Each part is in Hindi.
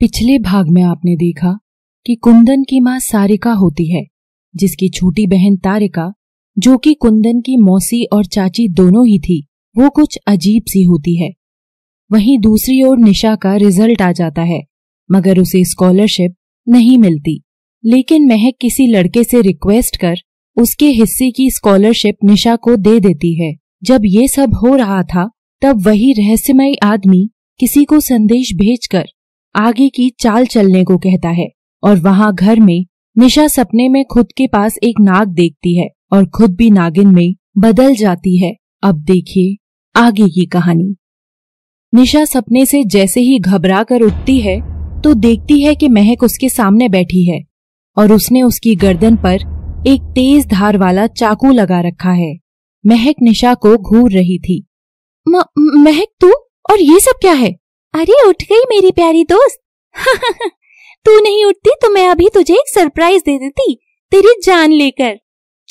पिछले भाग में आपने देखा कि कुंदन की माँ सारिका होती है जिसकी छोटी बहन तारिका जो कि कुंदन की मौसी और चाची दोनों ही थी वो कुछ अजीब सी होती है वहीं दूसरी ओर निशा का रिजल्ट आ जाता है मगर उसे स्कॉलरशिप नहीं मिलती लेकिन महक किसी लड़के से रिक्वेस्ट कर उसके हिस्से की स्कॉलरशिप निशा को दे देती है जब ये सब हो रहा था तब वही रहस्यमय आदमी किसी को संदेश भेजकर आगे की चाल चलने को कहता है और वहाँ घर में निशा सपने में खुद के पास एक नाग देखती है और खुद भी नागिन में बदल जाती है अब देखिए आगे की कहानी निशा सपने से जैसे ही घबरा कर उठती है तो देखती है कि महक उसके सामने बैठी है और उसने उसकी गर्दन पर एक तेज धार वाला चाकू लगा रखा है महक निशा को घूर रही थी महक तू और ये सब क्या है अरे उठ गई मेरी प्यारी दोस्त तू नहीं उठती तो मैं अभी तुझे एक सरप्राइज दे देती तेरी जान लेकर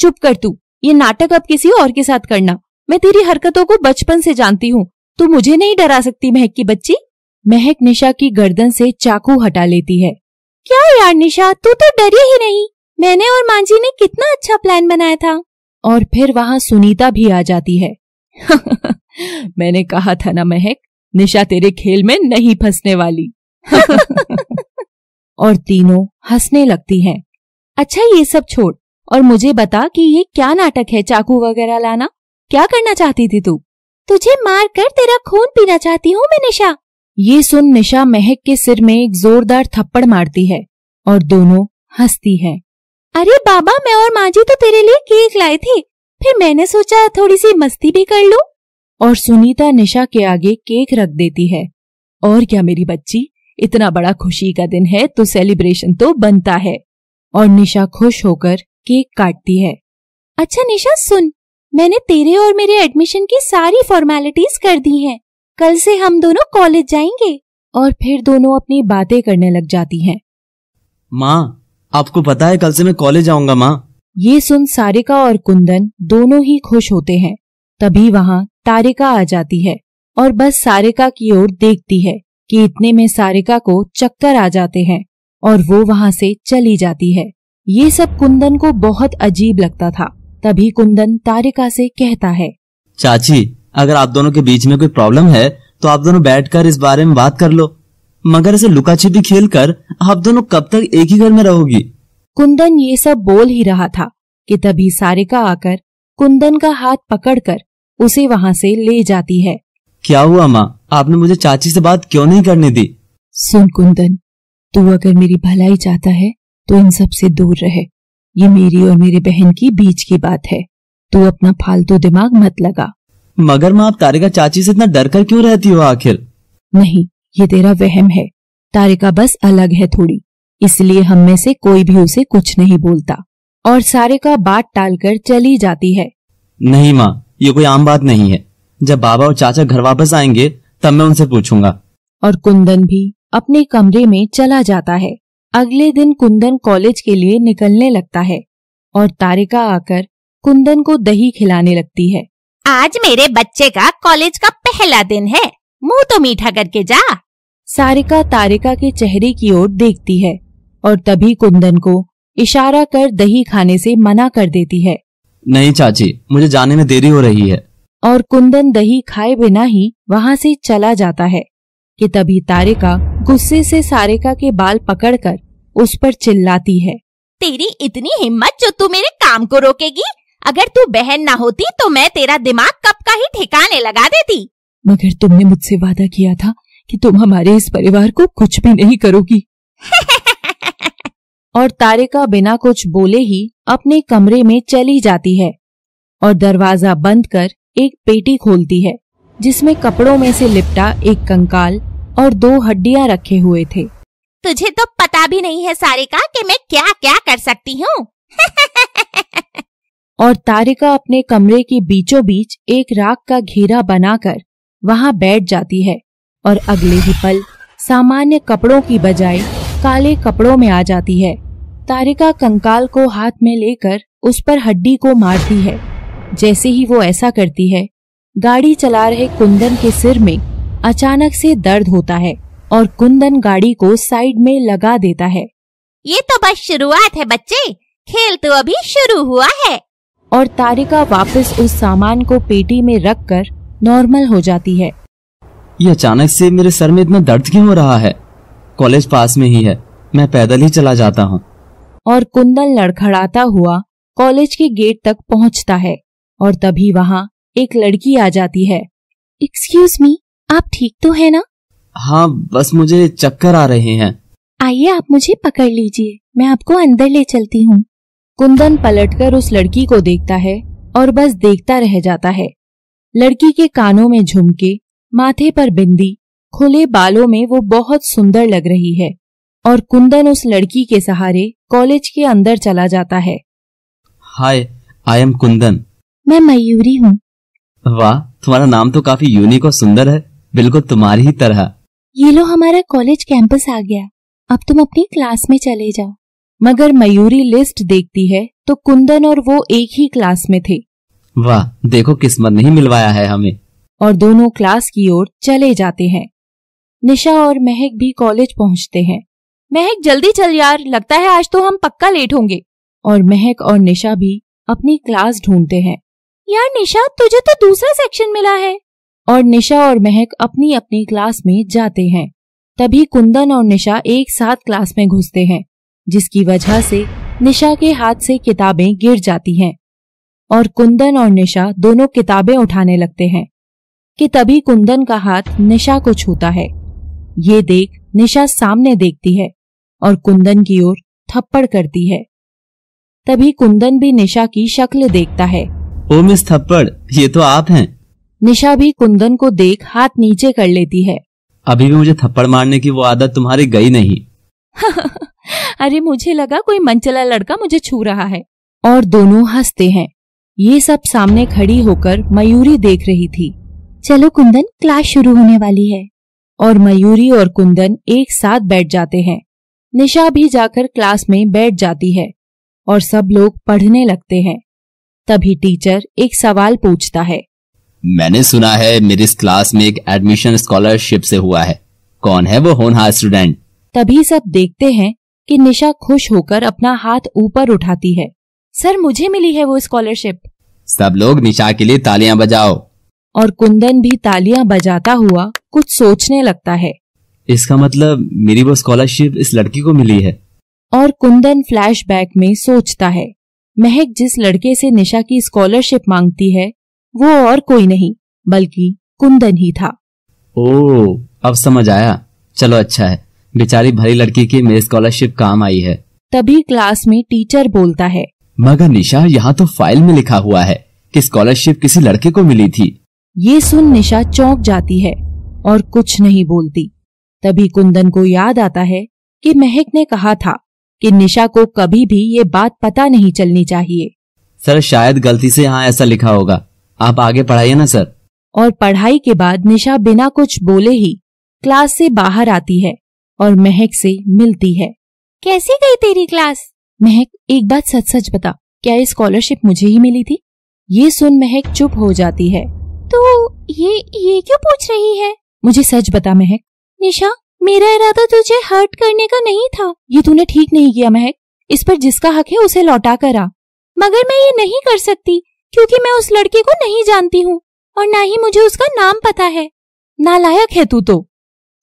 चुप कर तू ये नाटक अब किसी और के साथ करना मैं तेरी हरकतों को बचपन से जानती हूँ तू मुझे नहीं डरा सकती महक की बच्ची महक निशा की गर्दन से चाकू हटा लेती है क्या यार निशा तू तो डरी ही नहीं मैंने और मांझी ने कितना अच्छा प्लान बनाया था और फिर वहाँ सुनीता भी आ जाती है मैंने कहा था ना महक निशा तेरे खेल में नहीं फंसने वाली और तीनों हंसने लगती हैं। अच्छा ये सब छोड़ और मुझे बता कि ये क्या नाटक है चाकू वगैरह लाना क्या करना चाहती थी तू तुझे मार कर तेरा खून पीना चाहती हूँ मैं निशा ये सुन निशा महक के सिर में एक जोरदार थप्पड़ मारती है और दोनों हंसती है अरे बाबा मैं और माँ जी तो तेरे लिए केक लाए थे फिर मैंने सोचा थोड़ी सी मस्ती भी कर लूं और सुनीता निशा के आगे केक रख देती है और क्या मेरी बच्ची इतना बड़ा खुशी का दिन है तो सेलिब्रेशन तो बनता है और निशा खुश होकर केक काटती है अच्छा निशा सुन मैंने तेरे और मेरे एडमिशन की सारी फॉर्मेलिटीज कर दी हैं। कल से हम दोनों कॉलेज जाएंगे और फिर दोनों अपनी बातें करने लग जाती हैं। माँ आपको पता है कल से मैं कॉलेज जाऊंगा माँ ये सुन सारिका और कुंदन दोनों ही खुश होते हैं तभी वहाँ तारिका आ जाती है और बस सारिका की ओर देखती है कि इतने में सारिका को चक्कर आ जाते हैं और वो वहां से चली जाती है ये सब कुंदन को बहुत अजीब लगता था तभी कुंदन तारिका से कहता है चाची अगर आप दोनों के बीच में कोई प्रॉब्लम है तो आप दोनों बैठकर इस बारे में बात कर लो मगर ऐसे लुकाछिपी खेल कर आप दोनों कब तक एक ही घर में रहोगी कुंदन ये सब बोल ही रहा था कि तभी सारिका आकर कुंदन का हाथ पकड़कर उसे वहाँ से ले जाती है क्या हुआ माँ आपने मुझे चाची से बात क्यों नहीं करने दी सुन कुंदन तू अगर मेरी भलाई चाहता है तो इन सब से दूर रहे ये मेरी और मेरी बहन की बीच की बात है तू अपना फालतू दिमाग मत लगा मगर माँ आप तारिका चाची से इतना डर कर क्यों रहती हो आखिर नहीं ये तेरा वहम है तारिका बस अलग है थोड़ी इसलिए हम में से कोई भी उसे कुछ नहीं बोलता और सारिका बात टालकर चली जाती है नहीं माँ ये कोई आम बात नहीं है जब बाबा और चाचा घर वापस आएंगे तब मैं उनसे पूछूंगा और कुंदन भी अपने कमरे में चला जाता है अगले दिन कुंदन कॉलेज के लिए निकलने लगता है और तारिका आकर कुंदन को दही खिलाने लगती है आज मेरे बच्चे का कॉलेज का पहला दिन है मुंह तो मीठा करके जा सारिका तारिका के चेहरे की ओर देखती है और तभी कुंदन को इशारा कर दही खाने से मना कर देती है नहीं चाची मुझे जाने में देरी हो रही है और कुंदन दही खाए बिना ही वहाँ से चला जाता है कि तभी तारिका गुस्से से सारिका के बाल पकड़कर उस पर चिल्लाती है तेरी इतनी हिम्मत जो तू मेरे काम को रोकेगी अगर तू बहन ना होती तो मैं तेरा दिमाग कब का ही ठिकाने लगा देती मगर तुमने मुझसे वादा किया था कि तुम हमारे इस परिवार को कुछ भी नहीं करोगी और तारिका बिना कुछ बोले ही अपने कमरे में चली जाती है और दरवाजा बंद कर एक पेटी खोलती है जिसमें कपड़ों में से लिपटा एक कंकाल और दो हड्डियां रखे हुए थे तुझे तो पता भी नहीं है सारिका कि मैं क्या क्या कर सकती हूँ और तारिका अपने कमरे के बीचों बीच एक राख का घेरा बनाकर वहाँ बैठ जाती है और अगले ही पल सामान्य कपड़ों की बजाय काले कपड़ों में आ जाती है तारिका कंकाल को हाथ में लेकर उस पर हड्डी को मारती है जैसे ही वो ऐसा करती है गाड़ी चला रहे कुंदन के सिर में अचानक से दर्द होता है और कुंदन गाड़ी को साइड में लगा देता है ये तो बस शुरुआत है बच्चे खेल तो अभी शुरू हुआ है और तारिका वापस उस सामान को पेटी में रख कर नॉर्मल हो जाती है ये अचानक से मेरे सर में इतना दर्द क्यों हो रहा है कॉलेज पास में ही है मैं पैदल ही चला जाता हूँ और कुंदन लड़खड़ाता हुआ कॉलेज के गेट तक पहुंचता है और तभी वहाँ एक लड़की आ जाती है एक्सक्यूज मी आप ठीक तो है ना हाँ बस मुझे चक्कर आ रहे हैं आइए आप मुझे पकड़ लीजिए मैं आपको अंदर ले चलती हूँ कुंदन पलटकर उस लड़की को देखता है और बस देखता रह जाता है लड़की के कानों में झुमके माथे पर बिंदी खुले बालों में वो बहुत सुंदर लग रही है और कुंदन उस लड़की के सहारे कॉलेज के अंदर चला जाता है हाय आई एम कुंदन मैं मयूरी हूँ वाह तुम्हारा नाम तो काफी यूनिक और सुंदर है बिल्कुल तुम्हारी ही तरह ये लो हमारा कॉलेज कैंपस आ गया अब तुम अपनी क्लास में चले जाओ मगर मयूरी लिस्ट देखती है तो कुंदन और वो एक ही क्लास में थे वाह देखो किस्मत नहीं मिलवाया है हमें और दोनों क्लास की ओर चले जाते हैं निशा और महक भी कॉलेज पहुंचते हैं महक जल्दी चल यार लगता है आज तो हम पक्का लेट होंगे और महक और निशा भी अपनी क्लास ढूंढते हैं यार निशा तुझे तो दूसरा सेक्शन मिला है और निशा और महक अपनी अपनी क्लास में जाते हैं तभी कुंदन और निशा एक साथ क्लास में घुसते हैं जिसकी वजह से निशा के हाथ से किताबें गिर जाती हैं और कुंदन और निशा दोनों किताबें उठाने लगते हैं कि तभी कुंदन का हाथ निशा को छूता है ये देख निशा सामने देखती है और कुंदन की ओर थप्पड़ करती है तभी कुंदन भी निशा की शक्ल देखता है ओ मिस थप्पड़ ये तो आप हैं। निशा भी कुंदन को देख हाथ नीचे कर लेती है अभी भी मुझे थप्पड़ मारने की वो आदत तुम्हारी गई नहीं अरे मुझे लगा कोई मंचला लड़का मुझे छू रहा है और दोनों हंसते हैं ये सब सामने खड़ी होकर मयूरी देख रही थी चलो कुंदन क्लास शुरू होने वाली है और मयूरी और कुंदन एक साथ बैठ जाते हैं निशा भी जाकर क्लास में बैठ जाती है और सब लोग पढ़ने लगते हैं तभी टीचर एक सवाल पूछता है मैंने सुना है मेरी इस क्लास में एक एडमिशन स्कॉलरशिप से हुआ है कौन है वो होनहार स्टूडेंट तभी सब देखते हैं कि निशा खुश होकर अपना हाथ ऊपर उठाती है सर मुझे मिली है वो स्कॉलरशिप सब लोग निशा के लिए तालियां बजाओ और कुंदन भी तालियां बजाता हुआ कुछ सोचने लगता है इसका मतलब मेरी वो स्कॉलरशिप इस लड़की को मिली है और कुंदन फ्लैशबैक में सोचता है महक जिस लड़के से निशा की स्कॉलरशिप मांगती है वो और कोई नहीं बल्कि कुंदन ही था ओ अब समझ आया चलो अच्छा है बेचारी भरी लड़की की मेरी स्कॉलरशिप काम आई है तभी क्लास में टीचर बोलता है मगर निशा यहाँ तो फाइल में लिखा हुआ है कि स्कॉलरशिप किसी लड़के को मिली थी ये सुन निशा चौंक जाती है और कुछ नहीं बोलती तभी कुंदन को याद आता है कि महक ने कहा था कि निशा को कभी भी ये बात पता नहीं चलनी चाहिए सर शायद गलती से यहाँ ऐसा लिखा होगा आप आगे पढ़ाइए ना सर और पढ़ाई के बाद निशा बिना कुछ बोले ही क्लास से बाहर आती है और महक से मिलती है कैसी गई तेरी क्लास महक एक बात सच सच बता क्या ये स्कॉलरशिप मुझे ही मिली थी ये सुन महक चुप हो जाती है तो ये ये क्यों पूछ रही है मुझे सच बता महक निशा मेरा इरादा तुझे हर्ट करने का नहीं था ये तूने ठीक नहीं किया महक इस पर जिसका हक है उसे लौटा कर आ मगर मैं ये नहीं कर सकती क्योंकि मैं उस लड़के को नहीं जानती हूँ और ना ही मुझे उसका नाम पता है नालायक है तू तो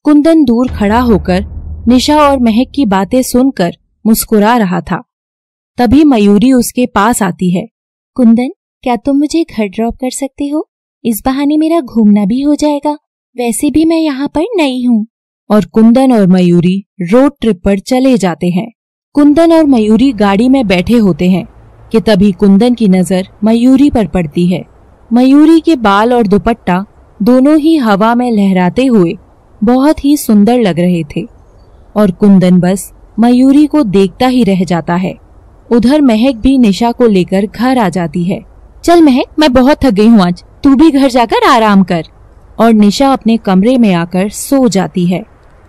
कुंदन दूर खड़ा होकर निशा और महक की बातें सुनकर मुस्कुरा रहा था तभी मयूरी उसके पास आती है कुंदन क्या तुम मुझे घर ड्रॉप कर सकते हो इस बहाने मेरा घूमना भी हो जाएगा वैसे भी मैं यहाँ पर नई हूँ और कुंदन और मयूरी रोड ट्रिप पर चले जाते हैं कुंदन और मयूरी गाड़ी में बैठे होते हैं कि तभी कुंदन की नजर मयूरी पर पड़ती है मयूरी के बाल और दुपट्टा दोनों ही हवा में लहराते हुए बहुत ही सुंदर लग रहे थे और कुंदन बस मयूरी को देखता ही रह जाता है उधर महक भी निशा को लेकर घर आ जाती है चल महक मैं बहुत थक गई हूँ आज तू भी घर जाकर आराम कर और निशा अपने कमरे में आकर सो जाती है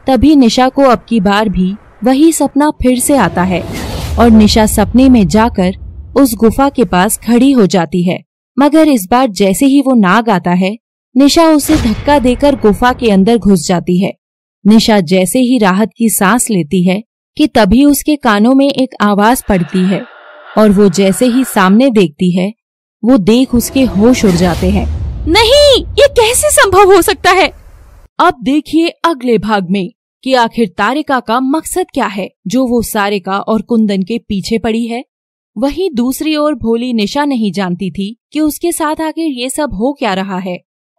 तभी निशा को अब की बार भी वही सपना फिर से आता है और निशा सपने में जाकर उस गुफा के पास खड़ी हो जाती है मगर इस बार जैसे ही वो नाग आता है निशा उसे धक्का देकर गुफा के अंदर घुस जाती है निशा जैसे ही राहत की सांस लेती है कि तभी उसके कानों में एक आवाज पड़ती है और वो जैसे ही सामने देखती है वो देख उसके होश उड़ जाते हैं नहीं ये कैसे संभव हो सकता है अब देखिए अगले भाग में कि आखिर तारिका का मकसद क्या है जो वो सारिका और कुंदन के पीछे पड़ी है वहीं दूसरी ओर भोली निशा नहीं जानती थी कि उसके साथ आखिर ये सब हो क्या रहा है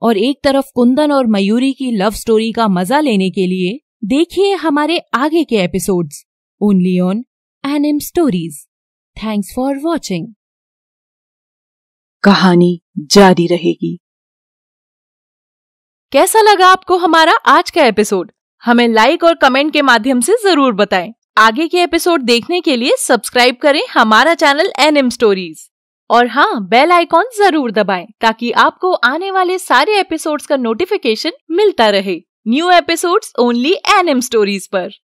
और एक तरफ कुंदन और मयूरी की लव स्टोरी का मजा लेने के लिए देखिए हमारे आगे के episodes only on anime stories thanks for watching कहानी जारी रहेगी कैसा लगा आपको हमारा आज का एपिसोड हमें लाइक और कमेंट के माध्यम से जरूर बताएं। आगे के एपिसोड देखने के लिए सब्सक्राइब करें हमारा चैनल एन एम स्टोरीज और हाँ बेल आइकॉन जरूर दबाएं ताकि आपको आने वाले सारे एपिसोड्स का नोटिफिकेशन मिलता रहे new episodes only N M stories पर